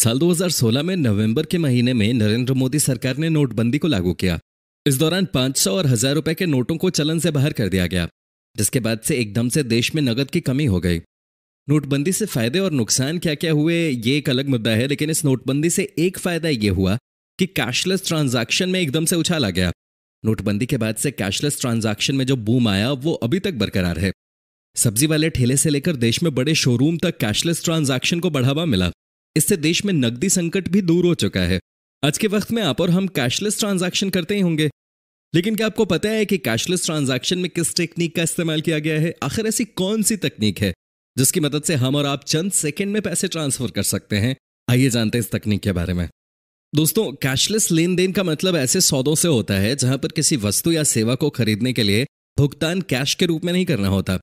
साल 2016 में नवंबर के महीने में नरेंद्र मोदी सरकार ने नोटबंदी को लागू किया इस दौरान 500 और हजार रुपए के नोटों को चलन से बाहर कर दिया गया जिसके बाद से एकदम से देश में नकद की कमी हो गई नोटबंदी से फायदे और नुकसान क्या क्या हुए ये एक अलग मुद्दा है लेकिन इस नोटबंदी से एक फायदा यह हुआ कि कैशलेस ट्रांजैक्शन में एकदम से उछाला गया नोटबंदी के बाद से कैशलेस ट्रांजैक्शन में जो बूम आया वो अभी तक बरकरार है सब्जी वाले ठेले से लेकर देश में बड़े शोरूम तक कैशलेस ट्रांजैक्शन को बढ़ावा मिला इससे देश में नकदी संकट भी दूर हो चुका है आज के वक्त में आप और हम कैशलेस ट्रांजैक्शन करते ही होंगे लेकिन क्या आपको पता है कि कैशलेस ट्रांजैक्शन में किस टेक्निक का इस्तेमाल किया गया है आखिर ऐसी कौन सी तकनीक है जिसकी मदद से हम और आप चंद सेकेंड में पैसे ट्रांसफर कर सकते हैं आइए जानते हैं इस तकनीक के बारे में दोस्तों कैशलेस लेन देन का मतलब ऐसे सौदों से होता है जहां पर किसी वस्तु या सेवा को खरीदने के लिए भुगतान कैश के रूप में नहीं करना होता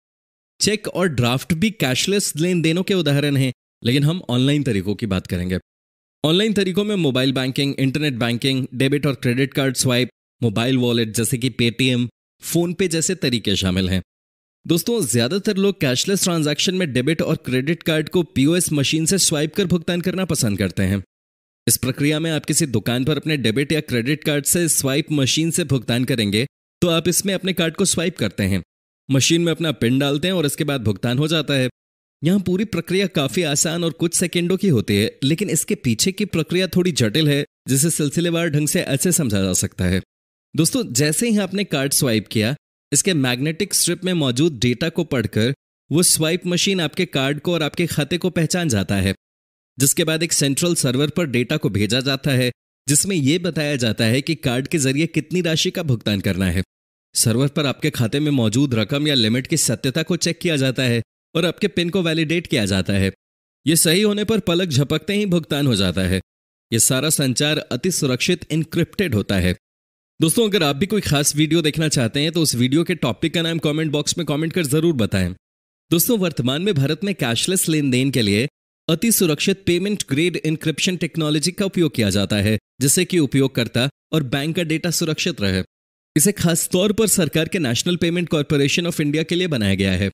चेक और ड्राफ्ट भी कैशलेस लेन देनों के उदाहरण हैं लेकिन हम ऑनलाइन तरीकों की बात करेंगे ऑनलाइन तरीकों में mobile banking internet banking debit और credit card swipe mobile wallet जैसे कि पेटीएम फोनपे जैसे तरीके शामिल हैं दोस्तों ज्यादातर लोग कैशलेस ट्रांजैक्शन में डेबिट और क्रेडिट कार्ड को पीओएस मशीन से स्वाइप कर भुगतान करना पसंद करते हैं इस प्रक्रिया में आप किसी दुकान पर अपने डेबिट या क्रेडिट कार्ड से स्वाइप मशीन से भुगतान करेंगे तो आप इसमें अपने कार्ड को स्वाइप करते हैं मशीन में अपना पिन डालते हैं और इसके बाद भुगतान हो जाता है यहाँ पूरी प्रक्रिया काफी आसान और कुछ सेकेंडों की होती है लेकिन इसके पीछे की प्रक्रिया थोड़ी जटिल है जिसे सिलसिलेवार ढंग से ऐसे समझा जा सकता है दोस्तों जैसे ही आपने कार्ड स्वाइप किया इसके मैग्नेटिक स्ट्रिप में मौजूद डेटा को पढ़कर वो स्वाइप मशीन आपके कार्ड को और आपके खाते को पहचान जाता है जिसके बाद एक सेंट्रल सर्वर पर डेटा को भेजा जाता है जिसमें यह बताया जाता है कि कार्ड के जरिए कितनी राशि का भुगतान करना है सर्वर पर आपके खाते में मौजूद रकम या लिमिट की सत्यता को चेक किया जाता है और आपके पिन को वैलिडेट किया जाता है ये सही होने पर पलक झपकते ही भुगतान हो जाता है ये सारा संचार अति सुरक्षित इनक्रिप्टेड होता है दोस्तों अगर आप भी कोई खास वीडियो देखना चाहते हैं तो उस वीडियो के टॉपिक का नाम कमेंट बॉक्स में कमेंट कर जरूर बताएं दोस्तों वर्तमान में भारत में कैशलेस लेन देन के लिए अति सुरक्षित पेमेंट ग्रेड इंक्रिप्शन टेक्नोलॉजी का उपयोग किया जाता है जिससे कि उपयोगकर्ता और बैंक का डेटा सुरक्षित रहे इसे खासतौर पर सरकार के National Payment Corporation of India के लिए बनाया गया है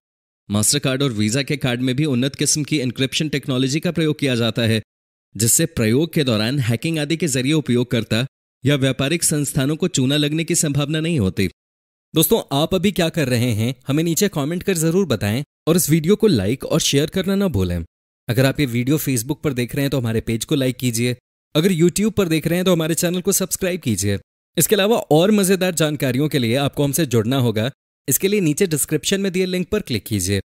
मास्टर कार्ड और वीजा के कार्ड में भी उन्नत किस्म की इंक्रिप्शन टेक्नोलॉजी का प्रयोग किया जाता है जिससे प्रयोग के दौरान हैकिंग आदि के जरिए उपयोगकर्ता या व्यापारिक संस्थानों को चूना लगने की संभावना नहीं होती दोस्तों आप अभी क्या कर रहे हैं हमें नीचे कमेंट कर जरूर बताएं और इस वीडियो को लाइक और शेयर करना ना भूलें अगर आप ये वीडियो फेसबुक पर देख रहे हैं तो हमारे पेज को लाइक कीजिए अगर यूट्यूब पर देख रहे हैं तो हमारे चैनल को सब्सक्राइब कीजिए इसके अलावा और मजेदार जानकारियों के लिए आपको हमसे जुड़ना होगा इसके लिए नीचे डिस्क्रिप्शन में दिए लिंक पर क्लिक कीजिए